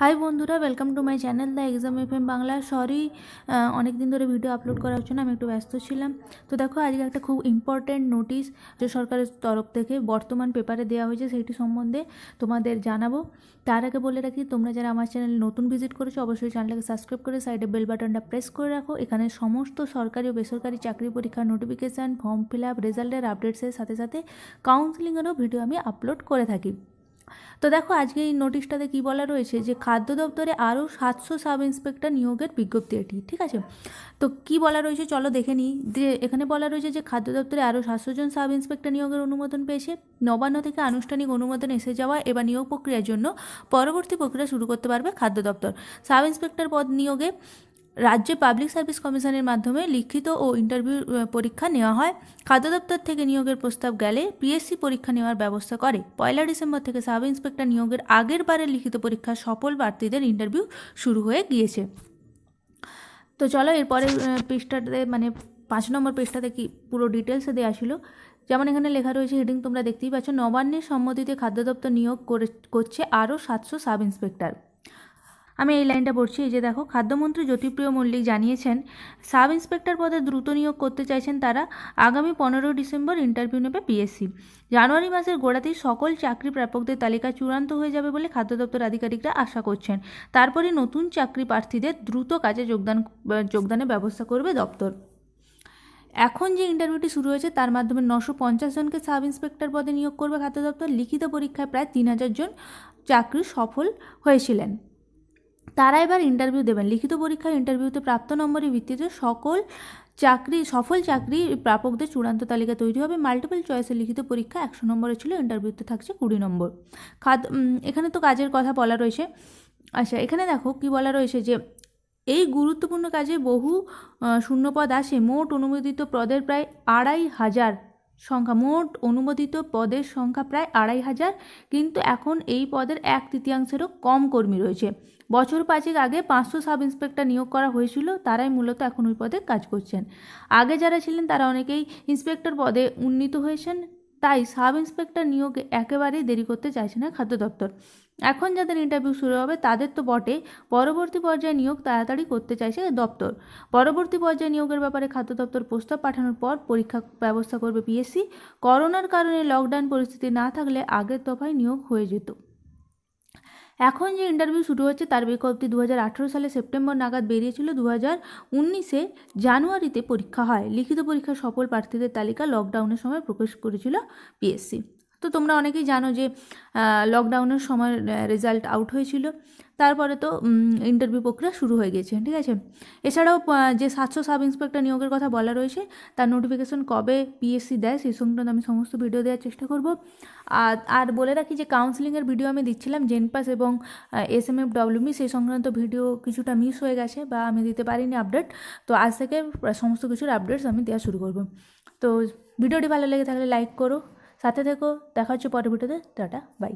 high বন্ধুরা welcome to my channel the exam F M Bangla sorry অনেক দিন ধরে ভিডিও আপলোড করার জন্য আমি একটু ব্যস্ত ছিলাম তো দেখো আজকে একটা খুব ইম্পর্ট্যান্ট নোটিশ যে সরকারের তরফ থেকে বর্তমান পেপারে দেওয়া হয়েছে সেইটি সম্বন্ধে তোমাদের জানাবো তার আগে বলে রাখি তোমরা যারা আমার চ্যানেলে নতুন ভিজিট করেছো অবশ্যই চ্যানেলটাকে সাবস্ক্রাইব করে সাইডে বেল বাটনটা প্রেস করে রাখো এখানে সমস্ত সরকারি ও বেসরকারি চাকরি পরীক্ষার নোটিফিকেশান ফর্ম ফিল আপ রেজাল্টের আপডেটসের সাথে সাথে কাউন্সিলিংয়েরও ভিডিও আমি আপলোড করে থাকি তো দেখো আজকে এই নোটিশটাতে কি বলা রয়েছে যে খাদ্য দপ্তরে আরও সাতশো সাব ইন্সপেক্টর নিয়োগের বিজ্ঞপ্তি এটি ঠিক আছে তো কি বলা রয়েছে চলো দেখে নিই যে এখানে বলা রয়েছে যে খাদ্য দপ্তরে আরও সাতশো জন সাব ইন্সপেক্টর নিয়োগের অনুমোদন পেয়েছে নবান্ন থেকে আনুষ্ঠানিক অনুমোদন এসে যাওয়া এবার নিয়োগ প্রক্রিয়ার জন্য পরবর্তী প্রক্রিয়া শুরু করতে পারবে খাদ্য দপ্তর সাব ইন্সপেক্টর পদ নিয়োগে রাজ্যে পাবলিক সার্ভিস কমিশনের মাধ্যমে লিখিত ও ইন্টারভিউ পরীক্ষা নেওয়া হয় খাদ্য দপ্তর থেকে নিয়োগের প্রস্তাব গেলে পিএসসি পরীক্ষা নেওয়ার ব্যবস্থা করে পয়লা ডিসেম্বর থেকে সাব ইন্সপেক্টর নিয়োগের আগের বারের লিখিত পরীক্ষা সফল প্রার্থীদের ইন্টারভিউ শুরু হয়ে গিয়েছে তো চলো এরপরে পৃষ্ঠাতে মানে পাঁচ নম্বর পেজটাতে কি পুরো ডিটেলসে দেওয়া ছিল যেমন এখানে লেখা রয়েছে হেডিং তোমরা দেখতেই পাচ্ছ নবান্নের সম্মতিতে খাদ্য দপ্তর নিয়োগ করে করছে আরও সাতশো সাব ইন্সপেক্টর আমি এই লাইনটা পড়ছি এই যে দেখো খাদ্যমন্ত্রী জ্যোতিপ্রিয় মল্লিক জানিয়েছেন সাব ইন্সপেক্টর পদে দ্রুত নিয়োগ করতে চাইছেন তারা আগামী পনেরোই ডিসেম্বর ইন্টারভিউ নেবে পিএসসি জানুয়ারি মাসের গোড়াতেই সকল চাকরি প্রাপকদের তালিকা চূড়ান্ত হয়ে যাবে বলে খাদ্য দপ্তর আধিকারিকরা আশা করছেন তারপরে নতুন চাকরি প্রার্থীদের দ্রুত কাজে যোগদান যোগদানের ব্যবস্থা করবে দপ্তর এখন যে ইন্টারভিউটি শুরু হয়েছে তার মাধ্যমে নশো পঞ্চাশ জনকে সাব ইন্সপেক্টর পদে নিয়োগ করবে খাদ্য দপ্তর লিখিত পরীক্ষায় প্রায় তিন হাজার জন চাকরি সফল হয়েছিলেন তারা এবার ইন্টারভিউ দেবেন লিখিত পরীক্ষার ইন্টারভিউতে প্রাপ্ত নম্বরের ভিত্তিতে সকল চাকরি সফল চাকরি প্রাপকদের চূড়ান্ত তালিকা তৈরি হবে মাল্টিপল চয়েসের লিখিত পরীক্ষা একশো নম্বরে ছিল ইন্টারভিউতে থাকছে কুড়ি নম্বর খাদ এখানে তো কাজের কথা বলা রয়েছে আচ্ছা এখানে দেখো কি বলা রয়েছে যে এই গুরুত্বপূর্ণ কাজে বহু শূন্যপদ আসে মোট অনুমোদিত পদের প্রায় আড়াই হাজার সংখ্যা মোট অনুমোদিত পদের সংখ্যা প্রায় আড়াই হাজার কিন্তু এখন এই পদের এক তৃতীয়াংশেরও কম কর্মী রয়েছে বছর পাঁচেক আগে পাঁচশো সাব ইন্সপেক্টর নিয়োগ করা হয়েছিল তারাই মূলত এখন ওই পদে কাজ করছেন আগে যারা ছিলেন তারা অনেকেই ইন্সপেক্টর পদে উন্নীত হয়েছেন তাই সাব ইন্সপেক্টর নিয়োগে একেবারেই দেরি করতে চাইছে না খাদ্য দপ্তর এখন যাদের ইন্টারভিউ শুরু হবে তাদের তো বটে পরবর্তী পর্যায়ে নিয়োগ তাড়াতাড়ি করতে চাইছে দপ্তর পরবর্তী পর্যায়ে নিয়োগের ব্যাপারে খাদ্য দপ্তর প্রস্তাব পাঠানোর পর পরীক্ষা ব্যবস্থা করবে পিএসসি করোনার কারণে লকডাউন পরিস্থিতি না থাকলে আগের দফায় নিয়োগ হয়ে যেত এখন যে ইন্টারভিউ শুরু হচ্ছে তার বিজ্ঞপ্তি দু সালে সেপ্টেম্বর নাগাদ বেরিয়েছিল দু হাজার উনিশে জানুয়ারিতে পরীক্ষা হয় লিখিত পরীক্ষা সফল প্রার্থীদের তালিকা লকডাউনের সময় প্রকাশ করেছিল পিএসসি তো তোমরা অনেকেই জানো যে লকডাউনের সময় রেজাল্ট আউট হয়েছিল তারপরে তো ইন্টারভিউ প্রক্রিয়া শুরু হয়ে গেছে ঠিক আছে এছাড়াও যে সাতশো সাব ইন্সপেক্টর নিয়োগের কথা বলা রয়েছে তার নোটিফিকেশন কবে পিএসসি দেয় সেই সংক্রান্ত আমি সমস্ত ভিডিও দেওয়ার চেষ্টা করব আর আর বলে রাখি যে কাউন্সিলিংয়ের ভিডিও আমি দিচ্ছিলাম জেনপাস এবং এস এম এফ ডব্লিউমি সেই সংক্রান্ত ভিডিও কিছুটা মিস হয়ে গেছে বা আমি দিতে পারিনি আপডেট তো আজ থেকে সমস্ত কিছুর আপডেটস আমি দেওয়া শুরু করব তো ভিডিওটি ভালো লেগে থাকলে লাইক করো সাথে থেকো দেখা হচ্ছে পরের ভিডিওতে টাটা বাই